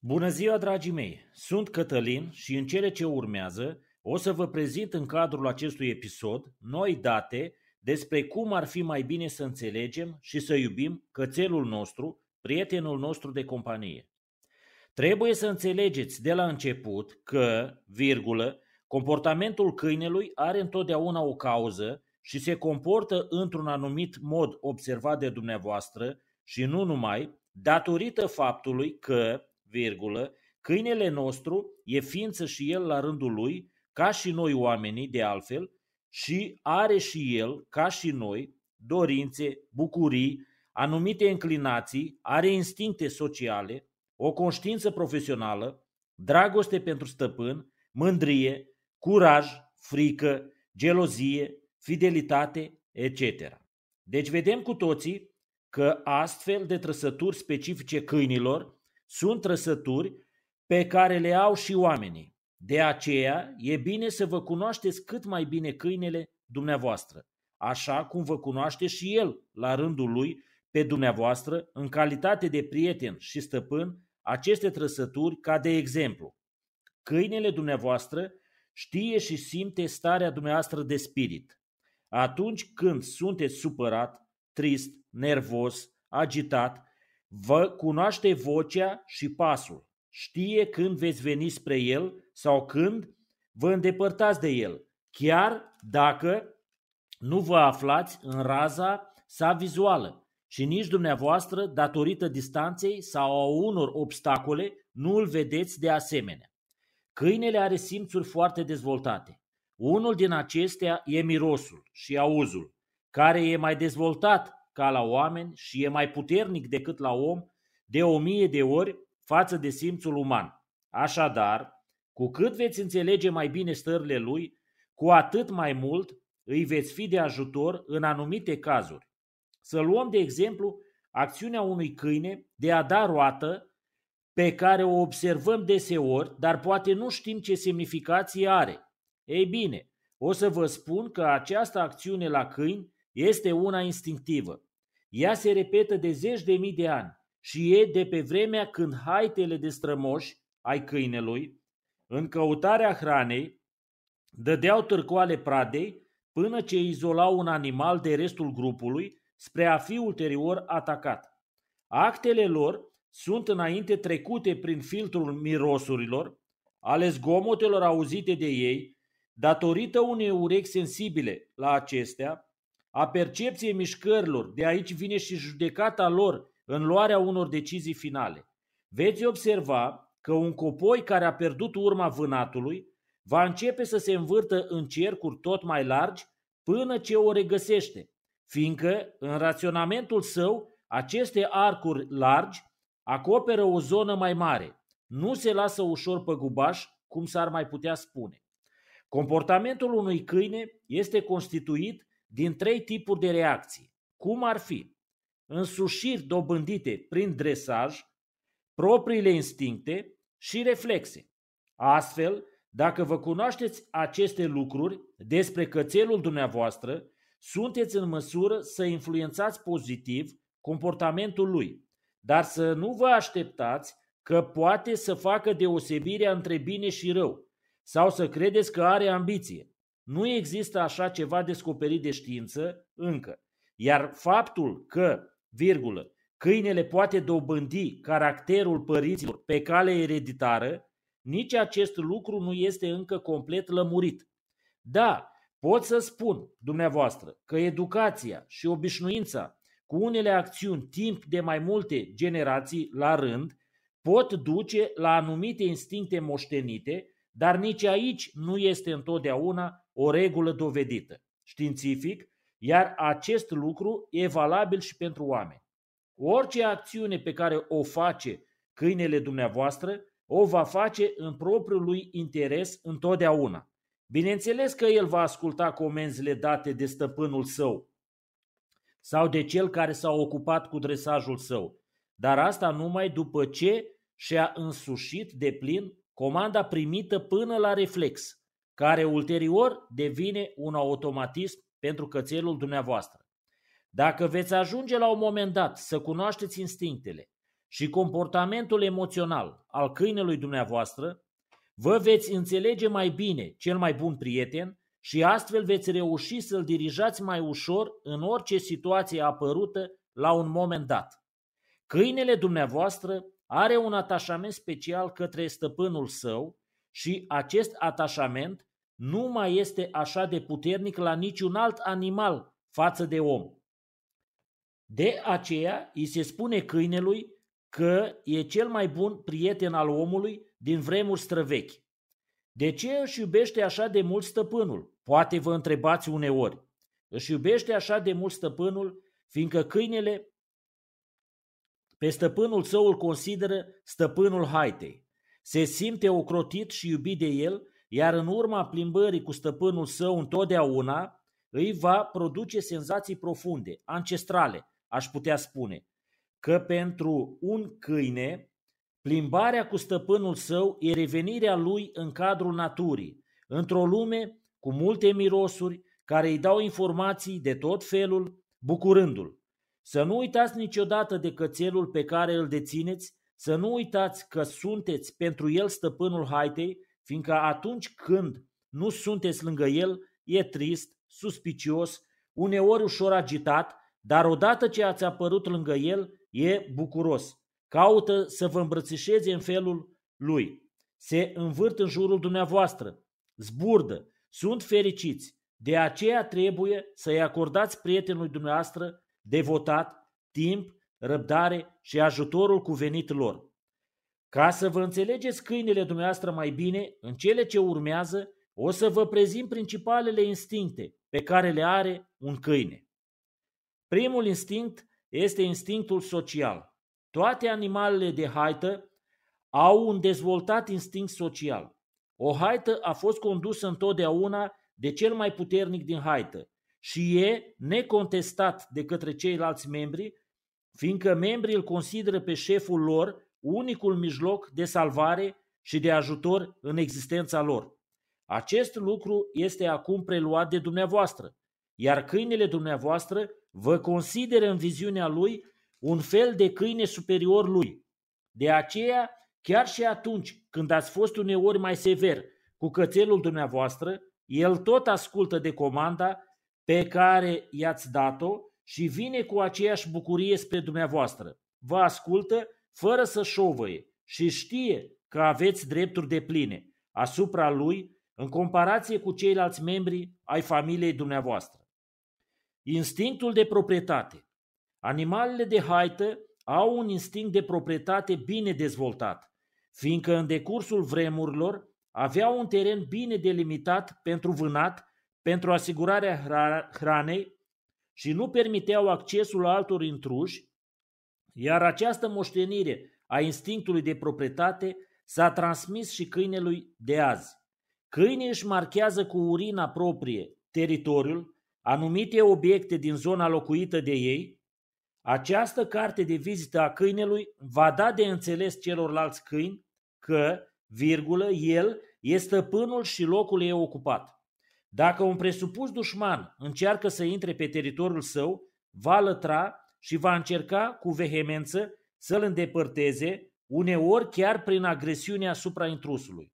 Bună ziua, dragii mei! Sunt Cătălin și în cele ce urmează o să vă prezint în cadrul acestui episod noi date despre cum ar fi mai bine să înțelegem și să iubim cățelul nostru, prietenul nostru de companie. Trebuie să înțelegeți de la început că, virgulă, comportamentul câinelui are întotdeauna o cauză și se comportă într-un anumit mod observat de dumneavoastră și nu numai, datorită faptului că virgulă, câinele nostru e ființă și el la rândul lui, ca și noi oamenii de altfel, și are și el, ca și noi, dorințe, bucurii, anumite inclinații, are instincte sociale, o conștiință profesională, dragoste pentru stăpân, mândrie, curaj, frică, gelozie, fidelitate, etc. Deci vedem cu toții că astfel de trăsături specifice câinilor sunt trăsături pe care le au și oamenii. De aceea e bine să vă cunoașteți cât mai bine câinele dumneavoastră, așa cum vă cunoaște și el la rândul lui pe dumneavoastră în calitate de prieten și stăpân aceste trăsături ca de exemplu. Câinele dumneavoastră știe și simte starea dumneavoastră de spirit. Atunci când sunteți supărat, trist, nervos, agitat, Vă cunoaște vocea și pasul. Știe când veți veni spre el sau când vă îndepărtați de el, chiar dacă nu vă aflați în raza sa vizuală și nici dumneavoastră, datorită distanței sau a unor obstacole, nu îl vedeți de asemenea. Câinele are simțuri foarte dezvoltate. Unul din acestea e mirosul și auzul, care e mai dezvoltat ca la oameni și e mai puternic decât la om de o mie de ori față de simțul uman. Așadar, cu cât veți înțelege mai bine stările lui, cu atât mai mult îi veți fi de ajutor în anumite cazuri. Să luăm de exemplu acțiunea unui câine de a da roată pe care o observăm deseori, dar poate nu știm ce semnificație are. Ei bine, o să vă spun că această acțiune la câini este una instinctivă. Ea se repetă de zeci de mii de ani și e de pe vremea când haitele de strămoși ai câinelui, în căutarea hranei, dădeau târcoale pradei până ce izolau un animal de restul grupului spre a fi ulterior atacat. Actele lor sunt înainte trecute prin filtrul mirosurilor, ale zgomotelor auzite de ei, datorită unei urechi sensibile la acestea, a percepției mișcărilor, de aici vine și judecata lor în luarea unor decizii finale. Veți observa că un copoi care a pierdut urma vânatului va începe să se învârtă în cercuri tot mai largi până ce o regăsește, fiindcă, în raționamentul său, aceste arcuri largi acoperă o zonă mai mare, nu se lasă ușor gubaș, cum s-ar mai putea spune. Comportamentul unui câine este constituit din trei tipuri de reacții, cum ar fi însușiri dobândite prin dresaj, propriile instincte și reflexe. Astfel, dacă vă cunoașteți aceste lucruri despre cățelul dumneavoastră, sunteți în măsură să influențați pozitiv comportamentul lui, dar să nu vă așteptați că poate să facă deosebirea între bine și rău sau să credeți că are ambiție. Nu există așa ceva descoperit de știință încă. Iar faptul că, virgulă, câinele poate dobândi caracterul părinților pe cale ereditară, nici acest lucru nu este încă complet lămurit. Da, pot să spun dumneavoastră că educația și obișnuința cu unele acțiuni timp de mai multe generații la rând pot duce la anumite instincte moștenite dar nici aici nu este întotdeauna o regulă dovedită științific, iar acest lucru e valabil și pentru oameni. Orice acțiune pe care o face câinele dumneavoastră, o va face în propriul lui interes întotdeauna. Bineînțeles că el va asculta comenzile date de stăpânul său sau de cel care s-a ocupat cu dresajul său, dar asta numai după ce și-a însușit de plin comanda primită până la reflex, care ulterior devine un automatism pentru cățelul dumneavoastră. Dacă veți ajunge la un moment dat să cunoașteți instinctele și comportamentul emoțional al câinelui dumneavoastră, vă veți înțelege mai bine cel mai bun prieten și astfel veți reuși să-l dirijați mai ușor în orice situație apărută la un moment dat. Câinele dumneavoastră are un atașament special către stăpânul său și acest atașament nu mai este așa de puternic la niciun alt animal față de om. De aceea îi se spune câinelui că e cel mai bun prieten al omului din vremuri străvechi. De ce își iubește așa de mult stăpânul? Poate vă întrebați uneori. Își iubește așa de mult stăpânul, fiindcă câinele pe stăpânul său îl consideră stăpânul haitei. Se simte ocrotit și iubit de el, iar în urma plimbării cu stăpânul său întotdeauna îi va produce senzații profunde, ancestrale, aș putea spune, că pentru un câine, plimbarea cu stăpânul său e revenirea lui în cadrul naturii, într-o lume cu multe mirosuri care îi dau informații de tot felul, bucurându-l. Să nu uitați niciodată de cățelul pe care îl dețineți, să nu uitați că sunteți pentru el stăpânul haitei, fiindcă atunci când nu sunteți lângă el, e trist, suspicios, uneori ușor agitat, dar odată ce ați apărut lângă el, e bucuros. Caută să vă îmbrățișeze în felul lui. Se învârt în jurul dumneavoastră, zburdă, sunt fericiți. De aceea trebuie să-i acordați prietenului dumneavoastră devotat, timp, răbdare și ajutorul cuvenit lor. Ca să vă înțelegeți câinele dumneavoastră mai bine, în cele ce urmează o să vă prezint principalele instincte pe care le are un câine. Primul instinct este instinctul social. Toate animalele de haită au un dezvoltat instinct social. O haită a fost condusă întotdeauna de cel mai puternic din haită, și e necontestat de către ceilalți membri, fiindcă membrii îl consideră pe șeful lor unicul mijloc de salvare și de ajutor în existența lor. Acest lucru este acum preluat de dumneavoastră, iar câinele dumneavoastră vă consideră în viziunea lui un fel de câine superior lui. De aceea, chiar și atunci când ați fost uneori mai sever cu cățelul dumneavoastră, el tot ascultă de comanda pe care i-ați dat-o și vine cu aceeași bucurie spre dumneavoastră. Vă ascultă fără să șovăie și știe că aveți drepturi de pline asupra lui în comparație cu ceilalți membri ai familiei dumneavoastră. Instinctul de proprietate. Animalele de haită au un instinct de proprietate bine dezvoltat, fiindcă în decursul vremurilor aveau un teren bine delimitat pentru vânat pentru asigurarea hranei și nu permiteau accesul altor intruși, iar această moștenire a instinctului de proprietate s-a transmis și câinelui de azi. Câinii își marchează cu urina proprie teritoriul, anumite obiecte din zona locuită de ei. Această carte de vizită a câinelui va da de înțeles celorlalți câini că, virgulă, el este stăpânul și locul e ocupat. Dacă un presupus dușman încearcă să intre pe teritoriul său, va lătra și va încerca cu vehemență să-l îndepărteze, uneori chiar prin agresiune asupra intrusului.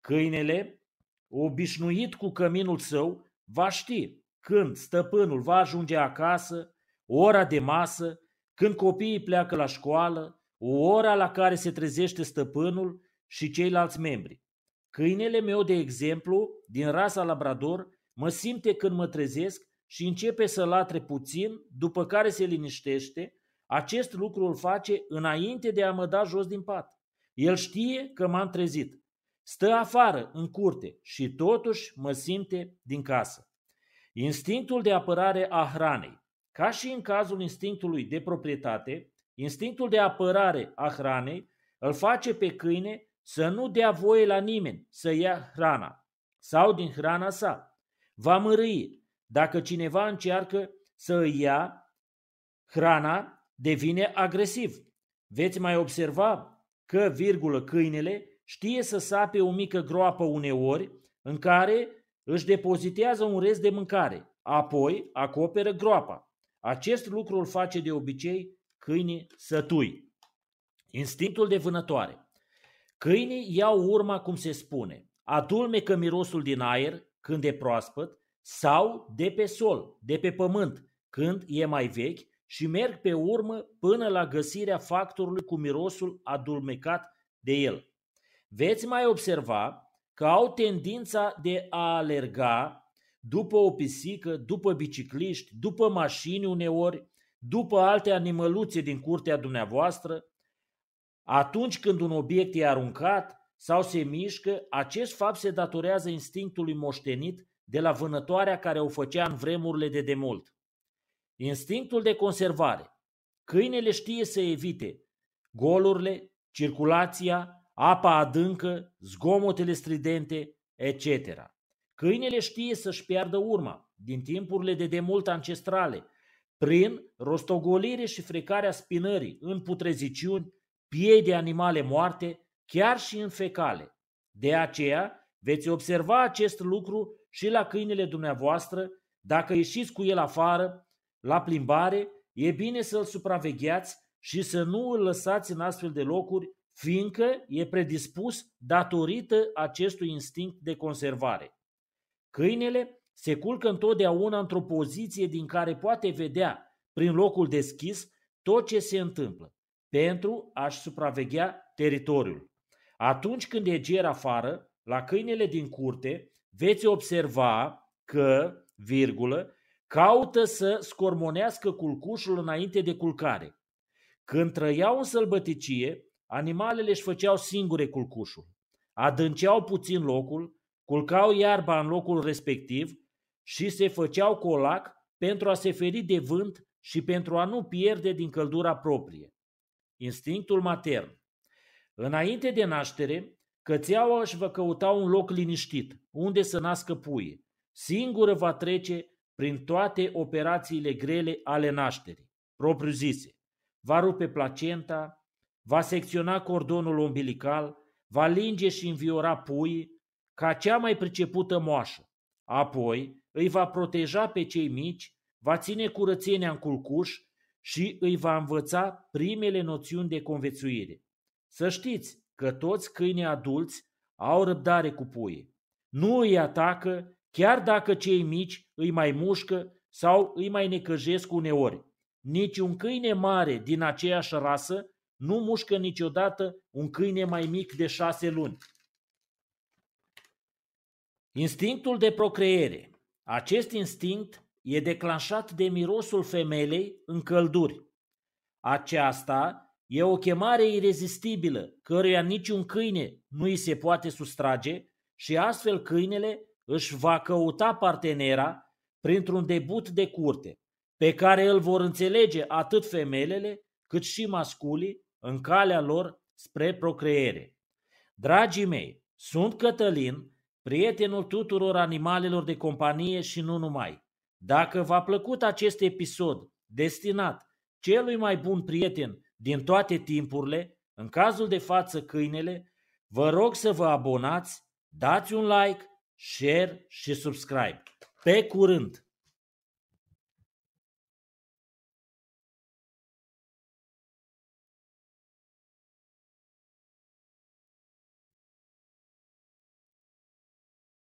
Câinele, obișnuit cu căminul său, va ști când stăpânul va ajunge acasă, ora de masă, când copiii pleacă la școală, ora la care se trezește stăpânul și ceilalți membri. Câinele meu, de exemplu, din rasa Labrador, mă simte când mă trezesc și începe să latre puțin, după care se liniștește. Acest lucru îl face înainte de a mă da jos din pat. El știe că m-am trezit. Stă afară, în curte, și totuși mă simte din casă. Instinctul de apărare a hranei. Ca și în cazul instinctului de proprietate, instinctul de apărare a hranei îl face pe câine să nu dea voie la nimeni să ia hrana sau din hrana sa. Va mărâi dacă cineva încearcă să îi ia hrana, devine agresiv. Veți mai observa că, virgulă, câinele știe să sape o mică groapă uneori în care își depozitează un rest de mâncare, apoi acoperă groapa. Acest lucru îl face de obicei câinii sătui. Instinctul de vânătoare. Câinii iau urma cum se spune. Adulmecă mirosul din aer când e proaspăt sau de pe sol, de pe pământ, când e mai vechi și merg pe urmă până la găsirea factorului cu mirosul adulmecat de el. Veți mai observa că au tendința de a alerga după o pisică, după bicicliști, după mașini uneori, după alte animăluțe din curtea dumneavoastră, atunci când un obiect e aruncat sau se mișcă, acest fapt se datorează instinctului moștenit de la vânătoarea care o făcea în vremurile de demult. Instinctul de conservare. Câinele știe să evite golurile, circulația, apa adâncă, zgomotele stridente, etc. Câinele știe să-și piardă urma din timpurile de demult ancestrale, prin rostogolire și frecarea spinării în putreziciuni, piei de animale moarte, chiar și în fecale. De aceea veți observa acest lucru și la câinele dumneavoastră, dacă ieșiți cu el afară, la plimbare, e bine să-l supravegheați și să nu îl lăsați în astfel de locuri, fiindcă e predispus datorită acestui instinct de conservare. Câinele se culcă întotdeauna într-o poziție din care poate vedea, prin locul deschis, tot ce se întâmplă pentru a-și supraveghea teritoriul. Atunci când e ger afară, la câinele din curte, veți observa că, virgulă, caută să scormonească culcușul înainte de culcare. Când trăiau în sălbăticie, animalele își făceau singure culcușul. Adânceau puțin locul, culcau iarba în locul respectiv și se făceau colac pentru a se feri de vânt și pentru a nu pierde din căldura proprie instinctul matern. Înainte de naștere, cățeaua își va căuta un loc liniștit, unde să nască pui. Singură va trece prin toate operațiile grele ale nașterii, propriu-zise. Va rupe placenta, va secționa cordonul umbilical, va linge și înviora puii ca cea mai pricepută moașă. Apoi îi va proteja pe cei mici, va ține curățenia în culcuș și îi va învăța primele noțiuni de conviețuire. Să știți că toți câinii adulți au răbdare cu puie. Nu îi atacă, chiar dacă cei mici îi mai mușcă sau îi mai necăjesc uneori. Nici un câine mare din aceeași rasă nu mușcă niciodată un câine mai mic de șase luni. Instinctul de procreere. Acest instinct e declanșat de mirosul femelei în călduri. Aceasta e o chemare irezistibilă, căruia niciun câine nu îi se poate sustrage și astfel câinele își va căuta partenera printr-un debut de curte, pe care îl vor înțelege atât femelele cât și masculii în calea lor spre procreere. Dragii mei, sunt Cătălin, prietenul tuturor animalelor de companie și nu numai. Dacă v-a plăcut acest episod destinat celui mai bun prieten din toate timpurile, în cazul de față câinele, vă rog să vă abonați, dați un like, share și subscribe. Pe curând!